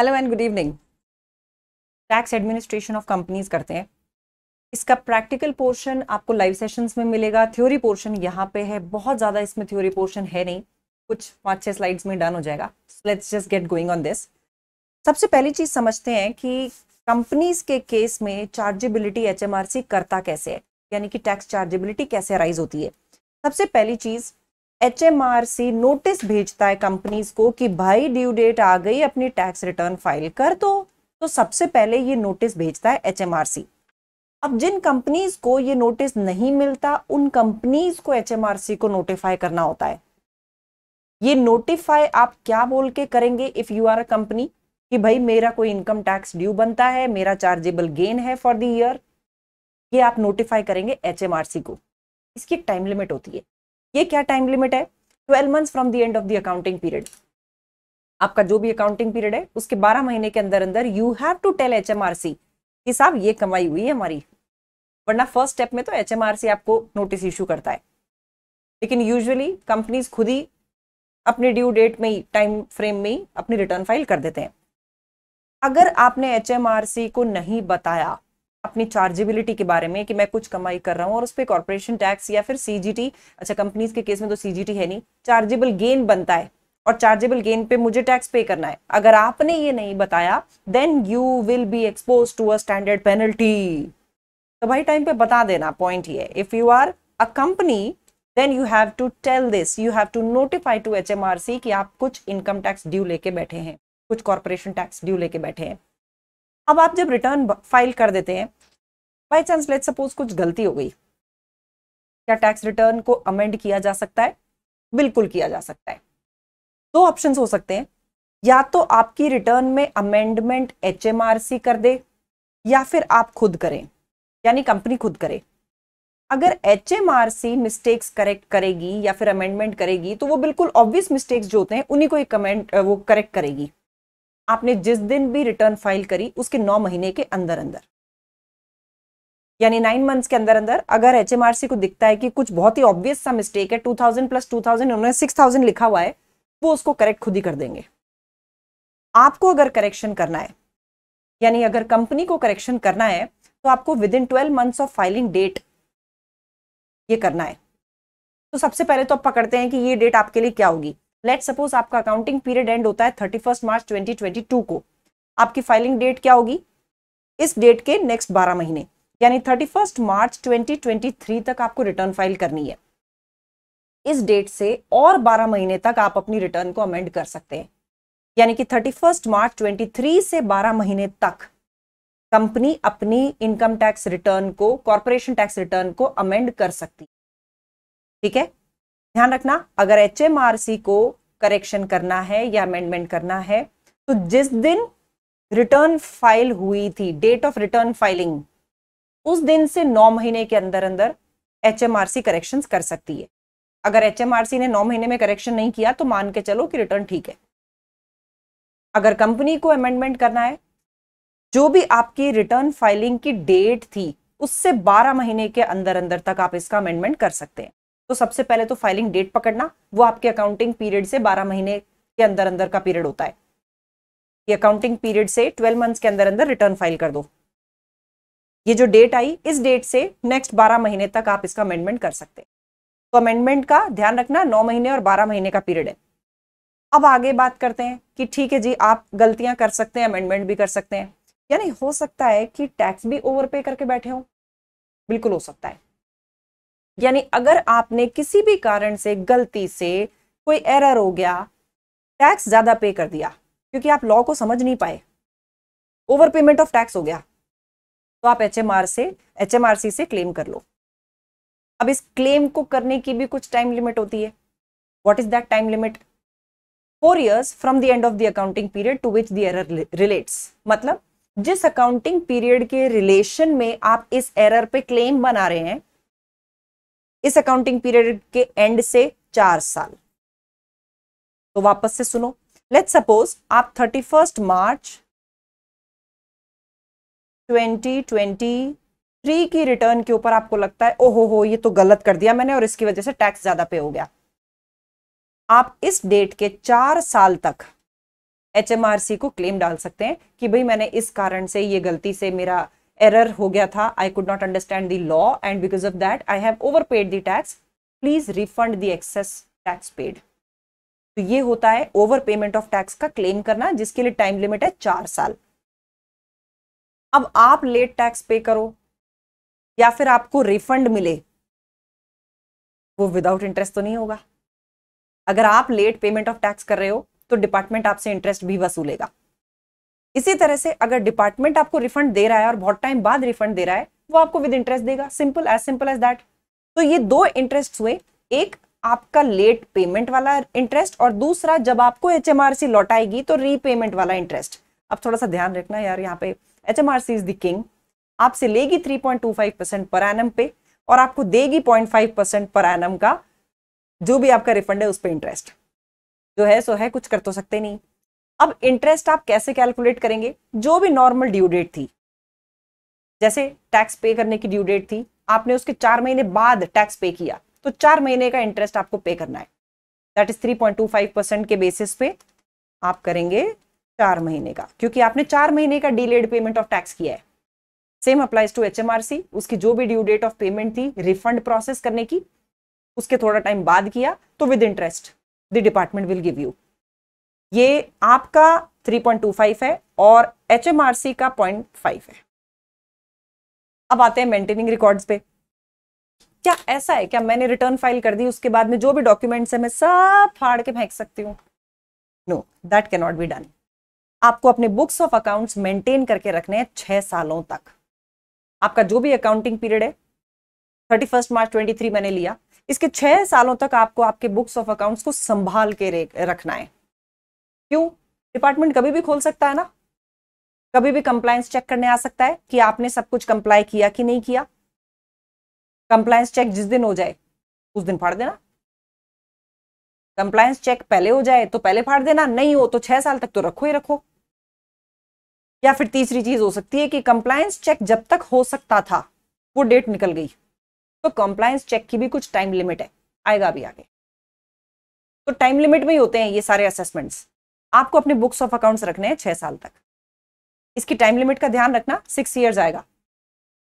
Hello and good evening tax administration of companies करते हैं इसका प्रैक्टिकल पोर्शन आपको लाइव सेशंस में मिलेगा थ्योरी पोर्शन यहाँ पे है बहुत ज़्यादा इसमें थ्योरी पोर्शन है नहीं कुछ पाँच छः स्लाइड्स में डन हो जाएगा let's just get going on this सबसे पहली चीज़ समझते हैं कि कंपनीज के केस में चार्जेबिलिटी एच करता कैसे है यानी कि टैक्स चार्जेबिलिटी कैसे राइज होती है सबसे पहली चीज़ एच नोटिस भेजता है कंपनीज को कि भाई ड्यू डेट आ गई अपनी टैक्स रिटर्न फाइल कर दो तो सबसे पहले ये नोटिस भेजता है एच अब जिन कंपनीज को ये नोटिस नहीं मिलता उन कंपनीज को एच को नोटिफाई करना होता है ये नोटिफाई आप क्या बोल के करेंगे if you are a company कि भाई मेरा कोई इनकम टैक्स ड्यू बनता है मेरा चार्जेबल गेन है फॉर द ईयर ये आप नोटिफाई करेंगे एच को इसकी टाइम लिमिट होती है ये क्या टाइम लिमिट है twelve months from the end of the accounting period आपका जो भी अकाउंटिंग पीरियड है उसके बारह महीने के अंदर अंदर you have to tell H कि साहब ये कमाई हुई है हमारी वरना फर्स्ट स्टेप में तो एच आपको नोटिस इशू करता है लेकिन यूजली कंपनीज खुद ही अपने ड्यू डेट में ही टाइम फ्रेम में ही अपनी रिटर्न फाइल कर देते हैं अगर आपने एच को नहीं बताया अपनी चार्जेबिलिटी के बारे में कि मैं कुछ कमाई कर रहा हूँ और उस पर कॉरपोरेशन टैक्स या फिर सीजीटी अच्छा कंपनीज के केस में तो सीजीटी है नहीं चार्जेबल गेन बनता है और चार्जेबल गेन पे मुझे टैक्स पे करना है अगर आपने ये नहीं बताया then you will be exposed to a standard penalty तो भाई टाइम पे बता देना पॉइंट ये if you are a company then you have to tell this you have to notify to H कि आप कुछ इनकम टैक्स ड्यू लेके बैठे हैं कुछ कॉरपोरेशन टैक्स ड्यू लेके बैठे हैं अब आप जब रिटर्न फाइल कर देते हैं बाई चांस लेट सपोज कुछ गलती हो गई क्या टैक्स रिटर्न को अमेंड किया जा सकता है बिल्कुल किया जा सकता है दो ऑप्शंस हो सकते हैं या तो आपकी रिटर्न में अमेंडमेंट एच कर दे या फिर आप खुद करें यानी कंपनी खुद करे अगर एच मिस्टेक्स करेक्ट करेगी या फिर अमेंडमेंट करेगी तो वो बिल्कुल ऑब्वियस मिस्टेक्स जो होते हैं उन्हीं को एक कमेंट वो करेक्ट करेगी आपने जिस दिन भी रिटर्न फाइल करी उसके नौ महीने के अंदर अंदर यानी नाइन मंथ्स के अंदर अंदर अगर एच को दिखता है कि कुछ बहुत ही ऑब्वियस सा मिस्टेक है two thousand plus two thousand उन्होंने सिक्स थाउजेंड लिखा हुआ है वो उसको करेक्ट खुद ही कर देंगे आपको अगर करेक्शन करना है यानी अगर कंपनी को करेक्शन करना है तो आपको within twelve months of filing date ये करना है तो सबसे पहले तो आप पकड़ते हैं कि ये डेट आपके लिए क्या होगी लेट सपोज आपका अकाउंटिंग पीरियड एंड होता है thirty first March twenty twenty two को आपकी फाइलिंग डेट क्या होगी इस डेट के नेक्स्ट बारह महीने यानी thirty first March twenty twenty three तक आपको रिटर्न फाइल करनी है इस डेट से और बारह महीने तक आप अपनी रिटर्न को अमेंड कर सकते हैं यानी कि thirty first March twenty three से बारह महीने तक कंपनी अपनी इनकम टैक्स रिटर्न को कॉरपोरेशन टैक्स रिटर्न को अमेंड कर सकती ठीक है ध्यान रखना अगर एच को करेक्शन करना है या अमेंडमेंट करना है तो जिस दिन रिटर्न फाइल हुई थी डेट ऑफ रिटर्न फाइलिंग उस दिन से नौ महीने के अंदर अंदर H M R C correction कर सकती है अगर एच एम आर सी ने नौ महीने में करेक्शन नहीं किया तो मान के चलो कि रिटर्न ठीक है अगर कंपनी को अमेंडमेंट करना है जो भी आपकी रिटर्न फाइलिंग की डेट थी उससे 12 महीने के अंदर अंदर तक आप इसका अमेंडमेंट कर सकते हैं तो सबसे पहले तो फाइलिंग डेट पकड़ना वो आपके अकाउंटिंग पीरियड से बारह महीने के अंदर अंदर का पीरियड होता है ये अकाउंटिंग पीरियड से ट्वेल्व मंथ्स के अंदर अंदर रिटर्न फाइल कर दो ये जो डेट आई इस डेट से नेक्स्ट बारह महीने तक आप इसका अमेंडमेंट कर सकते हैं तो अमेंडमेंट का ध्यान रखना नौ महीने और बारह महीने का पीरियड है अब आगे बात करते हैं कि ठीक है जी आप गलतियां कर सकते हैं अमेंडमेंट भी कर सकते हैं यानी हो सकता है कि टैक्स भी ओवर पे करके बैठे हो बिल्कुल हो सकता है यानी अगर आपने किसी भी कारण से गलती से कोई एरर हो गया टैक्स ज़्यादा पे कर दिया क्योंकि आप लॉ को समझ नहीं पाए ओवर पेमेंट ऑफ टैक्स हो गया तो आप एच से एच से क्लेम कर लो अब इस क्लेम को करने की भी कुछ टाइम लिमिट होती है what is that time limit four years from the end of the accounting period to which the error relates मतलब जिस अकाउंटिंग पीरियड के रिलेशन में आप इस एरर पे क्लेम बना रहे हैं इस अकाउंटिंग पीरियड के एंड से चार साल तो वापस से सुनो लेट सपोज आप थर्टी फर्स्ट मार्च 2023 की रिटर्न के ऊपर आपको लगता है ओहो हो ये तो गलत कर दिया मैंने और इसकी वजह से टैक्स ज्यादा पे हो गया आप इस डेट के चार साल तक एच को क्लेम डाल सकते हैं कि भाई मैंने इस कारण से ये गलती से मेरा एरर हो गया था I could not understand the law and because of that I have over paid the tax please refund the excess tax paid तो ये होता है ओवर पेमेंट ऑफ टैक्स का क्लेम करना जिसके लिए टाइम लिमिट है चार साल अब आप लेट टैक्स पे करो या फिर आपको रिफंड मिले वो विदाउट इंटरेस्ट तो नहीं होगा अगर आप लेट पेमेंट ऑफ टैक्स कर रहे हो तो डिपार्टमेंट आपसे इंटरेस्ट भी वसूलेगा इसी तरह से अगर डिपार्टमेंट आपको रिफंड दे रहा है और बहुत टाइम बाद रिफंड दे रहा है वो आपको विद इंटरेस्ट देगा simple as simple as that तो ये दो इंटरेस्ट हुए एक आपका लेट पेमेंट वाला इंटरेस्ट और दूसरा जब आपको एच लौटाएगी तो रीपेमेंट वाला इंटरेस्ट अब थोड़ा सा ध्यान रखना यार यहाँ पे H M R C is the king आपसे लेगी 3.25 परसेंट पर एनम पे और आपको देगी 0.5 परसेंट पर एनम का जो भी आपका रिफंड है उस पर इंटरेस्ट जो है सो है कुछ कर तो सकते नहीं अब इंटरेस्ट आप कैसे कैलकुलेट करेंगे जो भी नॉर्मल ड्यू डेट थी जैसे टैक्स पे करने की ड्यू डेट थी आपने उसके चार महीने बाद टैक्स पे किया तो चार महीने का इंटरेस्ट आपको पे करना है दैट इज 3.25 परसेंट के बेसिस पे आप करेंगे चार महीने का क्योंकि आपने चार महीने का डिलेड पेमेंट ऑफ टैक्स किया है सेम अप्लाइज टू एच उसकी जो भी ड्यू डेट ऑफ पेमेंट थी रिफंड प्रोसेस करने की उसके थोड़ा टाइम बाद किया तो with interest the department will give you ये आपका 3.25 है और एच एम आर सी का 0.5 है अब आते हैं मेंटेनिंग रिकॉर्ड्स पे क्या ऐसा है क्या मैंने रिटर्न फाइल कर दी उसके बाद में जो भी डॉक्यूमेंट्स है मैं सब फाड़ के फेंक सकती हूँ no that can not be done आपको अपने बुक्स ऑफ अकाउंट्स मेंटेन करके रखने हैं छह सालों तक आपका जो भी अकाउंटिंग पीरियड है thirty first March twenty three मैंने लिया इसके छह सालों तक आपको आपके बुक्स ऑफ अकाउंट्स को संभाल के रखना है क्यों डिपार्टमेंट कभी भी खोल सकता है ना कभी भी कंप्लायंस चेक करने आ सकता है कि आपने सब कुछ कंप्लाई किया कि नहीं किया कंप्लायंस चेक जिस दिन हो जाए उस दिन फाड़ देना कंप्लायंस चेक पहले हो जाए तो पहले फाड़ देना नहीं हो तो छह साल तक तो रखो ही रखो या फिर तीसरी चीज हो सकती है कि कंप्लायंस चेक जब तक हो सकता था वो डेट निकल गई तो कंप्लायंस चेक की भी कुछ टाइम लिमिट है आएगा भी आगे तो टाइम लिमिट में ही होते हैं ये सारे असेसमेंट्स आपको अपने बुक्स ऑफ अकाउंट्स रखने हैं छह साल तक इसकी टाइम लिमिट का ध्यान रखना सिक्स ईयर्स आएगा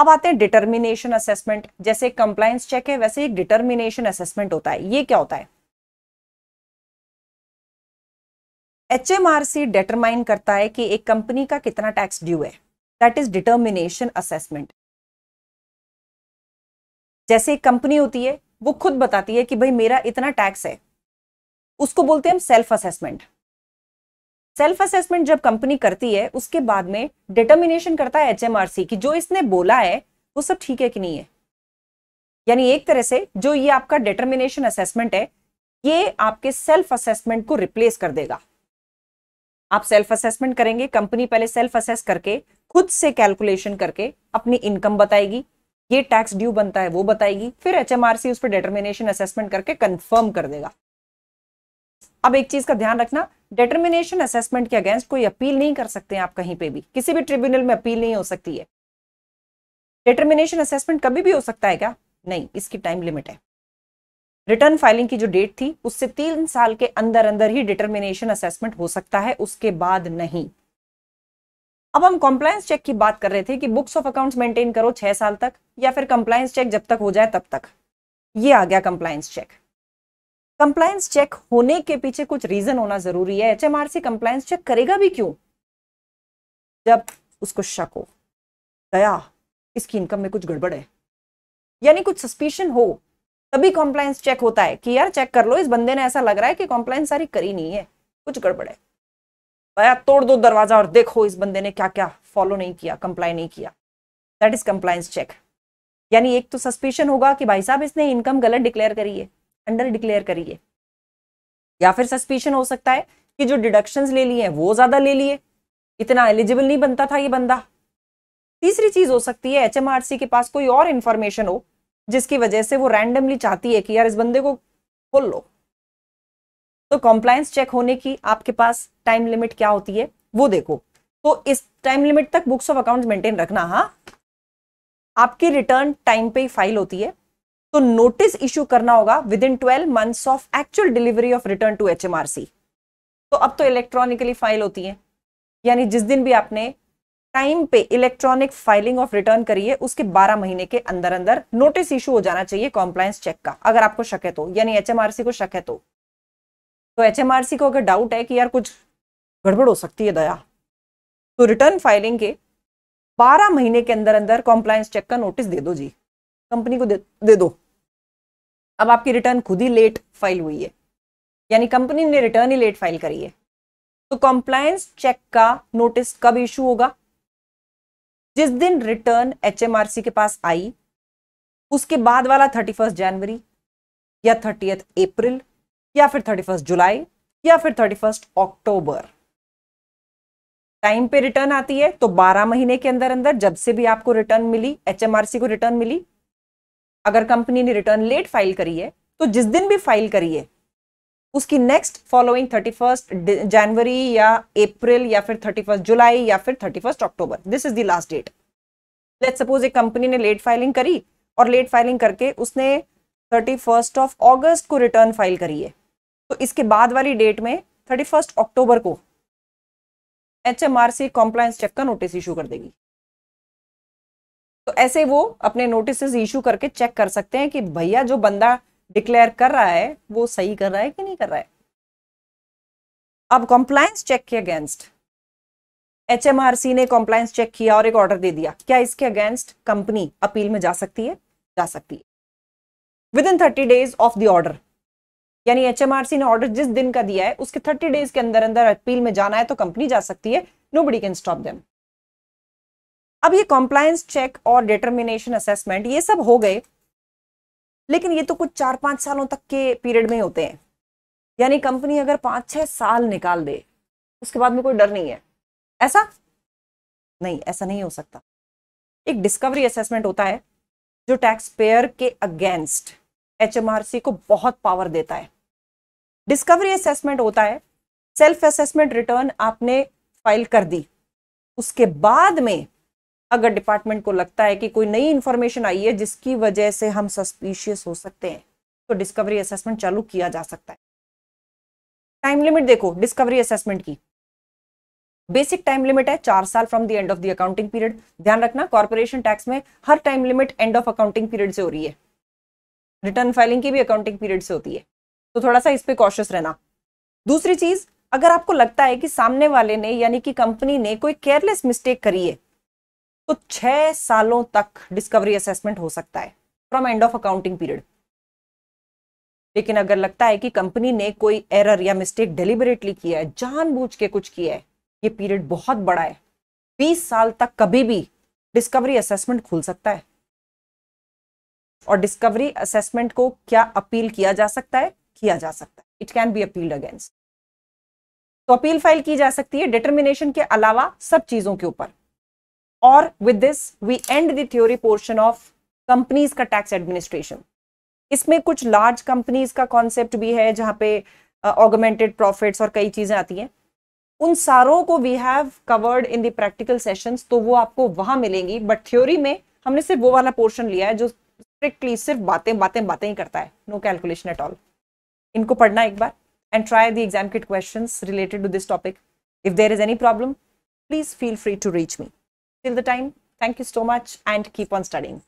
अब आते हैं डिटर्मिनेशन असेसमेंट जैसे एक कंप्लायंस चेक है वैसे एक डिटर्मिनेशन असेसमेंट होता है ये क्या होता है H M R C determine करता है कि एक कंपनी का कितना टैक्स ड्यू है दैट इज डिटर्मिनेशन असेसमेंट जैसे एक कंपनी होती है वो खुद बताती है कि भाई मेरा इतना टैक्स है उसको बोलते हैं हम सेल्फ असेसमेंट सेल्फ असेसमेंट जब कंपनी करती है उसके बाद में डिटर्मिनेशन करता है एचएमआरसी कि जो इसने बोला है वो सब ठीक है कि नहीं है यानी एक तरह से जो ये आपका डिटर्मिनेशन असेसमेंट है ये आपके सेल्फ असेसमेंट को रिप्लेस कर देगा आप सेल्फ असेसमेंट करेंगे कंपनी पहले सेल्फ असेस करके खुद से कैलकुलेशन करके अपनी इनकम बताएगी ये टैक्स ड्यू बनता है वो बताएगी फिर एचएमआरसी उस पर डिटर्मिनेशन असेसमेंट करके कंफर्म कर देगा अब एक चीज का ध्यान रखना डिटर्मिनेशन असेसमेंट के अगेंस्ट कोई अपील नहीं कर सकते हैं आप कहीं पे भी किसी भी ट्रिब्यूनल में अपील नहीं हो सकती है डिटर्मिनेशन असेसमेंट कभी भी हो सकता है क्या नहीं इसकी टाइम लिमिट है रिटर्न फाइलिंग की जो डेट थी उससे तीन साल के अंदर अंदर ही डिटर्मिनेशन असेसमेंट हो सकता है उसके बाद नहीं अब हम कंप्लायंस चेक की बात कर रहे थे कि बुक्स ऑफ अकाउंट्स मेंटेन करो छह साल तक या फिर कंप्लायंस चेक जब तक हो जाए तब तक ये आ गया कंप्लायंस चेक कंप्लायंस चेक होने के पीछे कुछ रीजन होना जरूरी है एचएमआरसी कंप्लायंस चेक करेगा भी क्यों जब उसको शक हो गया इसकी इनकम में कुछ गड़बड़ है यानी कुछ सस्पिशन हो तभी कॉम्प्लायंस चेक होता है कि यार चेक कर लो इस बंदे ने ऐसा लग रहा है कि कॉम्प्लायंस सारी करी नहीं है कुछ गड़बड़ है गया तोड़ दो दरवाजा और देखो इस बंदे ने क्या क्या फॉलो नहीं किया कंप्लाई नहीं किया दैट इज कंप्लायंस चेक यानी एक तो सस्पिशन होगा कि भाई साहब इसने इनकम गलत डिक्लेयर करी है अंडर डिक्लेयर करिए या फिर सस्पिशन हो सकता है कि जो डिडक्शन ले लिए हैं वो ज्यादा ले लिए इतना एलिजिबल नहीं बनता था ये बंदा तीसरी चीज हो सकती है एचएमआरसी के पास कोई और इन्फॉर्मेशन हो जिसकी वजह से वो रैंडमली चाहती है कि यार इस बंदे को खोल लो तो कॉम्प्लायंस चेक होने की आपके पास टाइम लिमिट क्या होती है वो देखो तो इस टाइम लिमिट तक बुक्स ऑफ अकाउंट्स मेंटेन रखना हाँ आपकी रिटर्न टाइम पे ही फाइल होती है तो नोटिस इश्यू करना होगा within twelve months of actual delivery of return to H तो अब तो इलेक्ट्रॉनिकली फाइल होती है यानी जिस दिन भी आपने टाइम पे इलेक्ट्रॉनिक फाइलिंग ऑफ रिटर्न करी है उसके 12 महीने के अंदर अंदर नोटिस इशू हो जाना चाहिए कॉम्प्लायंस चेक का अगर आपको शक है तो यानी एचएमआरसी को शक है तो तो एचएमआरसी को अगर डाउट है कि यार कुछ गड़बड़ हो सकती है दया तो रिटर्न फाइलिंग के 12 महीने के अंदर अंदर कॉम्प्लायंस चेक का नोटिस दे दो जी कंपनी को दे, दे दो अब आपकी रिटर्न खुद ही लेट फाइल हुई है यानी कंपनी ने रिटर्न ही लेट फाइल करी है तो कॉम्प्लायंस चेक का नोटिस कब इशू होगा जिस दिन रिटर्न एचएमआरसी के पास आई उसके बाद वाला थर्टी जनवरी या थर्टी अप्रैल या फिर थर्टी जुलाई या फिर थर्टी अक्टूबर टाइम पे रिटर्न आती है तो 12 महीने के अंदर अंदर जब से भी आपको रिटर्न मिली एचएमआरसी को रिटर्न मिली अगर कंपनी ने रिटर्न लेट फाइल करी है तो जिस दिन भी फाइल करी है उसकी next following thirty first January या अप्रैल या फिर थर्टी फर्स्ट जुलाई या फिर thirty first October this is the last date let suppose एक कंपनी ने लेट फाइलिंग करी और लेट फाइलिंग करके उसने थर्टी फर्स्ट ऑफ ऑगस्ट को रिटर्न फाइल करी है तो इसके बाद वाली डेट में थर्टी फर्स्ट अक्टूबर को H M R C compliance check का नोटिस इशू कर देगी तो ऐसे वो अपने नोटिस इशू करके चेक कर सकते हैं कि भैया जो बंदा डिक्लेयर कर रहा है वो सही कर रहा है कि नहीं कर रहा है अब कॉम्प्लायंस चेक के अगेंस्ट एचएमआरसी ने कॉम्प्लायंस चेक किया और एक ऑर्डर दे दिया क्या इसके अगेंस्ट कंपनी अपील में जा सकती है जा सकती है within thirty days of the order यानी एचएमआरसी ने ऑर्डर जिस दिन का दिया है उसके थर्टी डेज के अंदर अंदर अपील में जाना है तो कंपनी जा सकती है nobody can stop them अब ये कॉम्प्लायंस चेक और डिटर्मिनेशन असेसमेंट ये सब हो गए लेकिन ये तो कुछ चार पांच सालों तक के पीरियड में होते हैं यानी कंपनी अगर पाँच छह साल निकाल दे उसके बाद में कोई डर नहीं है ऐसा नहीं ऐसा नहीं हो सकता एक डिस्कवरी असेसमेंट होता है जो टैक्स पेयर के अगेंस्ट एचएमआरसी को बहुत पावर देता है डिस्कवरी असेसमेंट होता है सेल्फ असेसमेंट रिटर्न आपने फाइल कर दी उसके बाद में अगर डिपार्टमेंट को लगता है कि कोई नई इन्फॉर्मेशन आई है जिसकी वजह से हम सस्पिशियस हो सकते हैं तो डिस्कवरी असेसमेंट चालू किया जा सकता है टाइम लिमिट देखो डिस्कवरी असेसमेंट की बेसिक टाइम लिमिट है चार साल from the end of the accounting period ध्यान रखना कॉर्पोरेशन टैक्स में हर time limit end of accounting period से हो रही है रिटर्न फाइलिंग की भी अकाउंटिंग पीरियड से होती है तो थोड़ा सा इस पर कॉशियस रहना दूसरी चीज अगर आपको लगता है कि सामने वाले ने यानी कि कंपनी ने कोई केयरलेस मिस्टेक करी है तो छह सालों तक डिस्कवरी असेसमेंट हो सकता है from end of accounting period लेकिन अगर लगता है कि कंपनी ने कोई एरर या मिस्टेक डिलिबरेटली किया है जानबूझ के कुछ किया है ये पीरियड बहुत बड़ा है बीस साल तक कभी भी डिस्कवरी असेसमेंट खुल सकता है और डिस्कवरी असेसमेंट को क्या अपील किया जा सकता है किया जा सकता है it can be appeal against तो अपील फाइल की जा सकती है डिटर्मिनेशन के अलावा सब चीजों के ऊपर और with this we end the theory portion of companies का टैक्स एडमिनिस्ट्रेशन इसमें कुछ लार्ज कंपनीज का कॉन्सेप्ट भी है जहां पे ऑगमेंटेड uh, प्रॉफिट्स और कई चीज़ें आती हैं उन सारों को we have covered in the practical sessions तो वो आपको वहां मिलेंगी बट थ्योरी में हमने सिर्फ वो वाला पोर्शन लिया है जो स्ट्रिक्टली सिर्फ बातें बातें बातें ही करता है नो कैलकुलेशन एट ऑल इनको पढ़ना एक बार and try the exam kit question related to this topic if there is any problem please feel free to reach me Till the time, thank you so much and keep on studying.